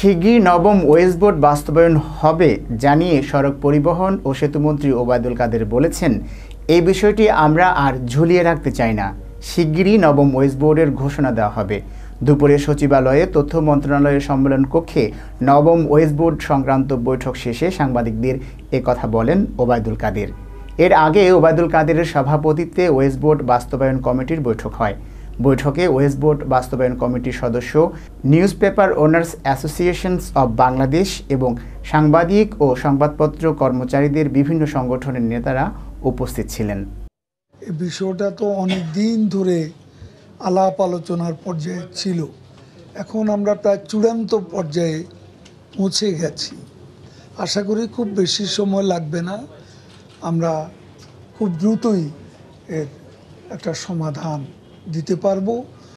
শিগগির নবম wedge board বাস্তবায়ন হবে জানিয়ে সড়ক পরিবহন ও সেতুমন্ত্রী ওবায়দুল কাদের বলেছেন এই বিষয়টি আমরা আর ঝুলিয়ে রাখতে চাই না শিগগিরই নবম ওয়েজ বোর্ডের ঘোষণা দেওয়া হবে দুপুরে সচিবালয়ে তথ্য মন্ত্রণালয়ের সম্মেলন কক্ষে নবম ওয়েজ বোর্ড সংক্রান্ত বৈঠক শেষে সাংবাদিকদের কথা বলেন ওবায়দুল কাদের এর আগে ওবায়দুল কাদেরের সভাপতিত্বে ওয়েজ বোর্ড বাস্তবায়ন কমিটির বৈঠক হয় বৈঠকে ওয়েস্ট বোর্ড বাস্তবায়ন কমিটির সদস্য news paper owners associations of Bangladesh এবং সাংবাদিক ও সংবাদপত্র কর্মচারীদের বিভিন্ন সংগঠনের নেতারা উপস্থিত ছিলেন এই বিষয়টা তো অনেক দিন ধরে আলাপ আলোচনার পর্যায়ে ছিল এখন আমরা প্রায় চূড়ান্ত পর্যায়ে পৌঁছে গেছি আশা করি খুব বেশি সময় লাগবে না আমরা খুব দ্রুতই এর একটা সমাধান Dites Teparbo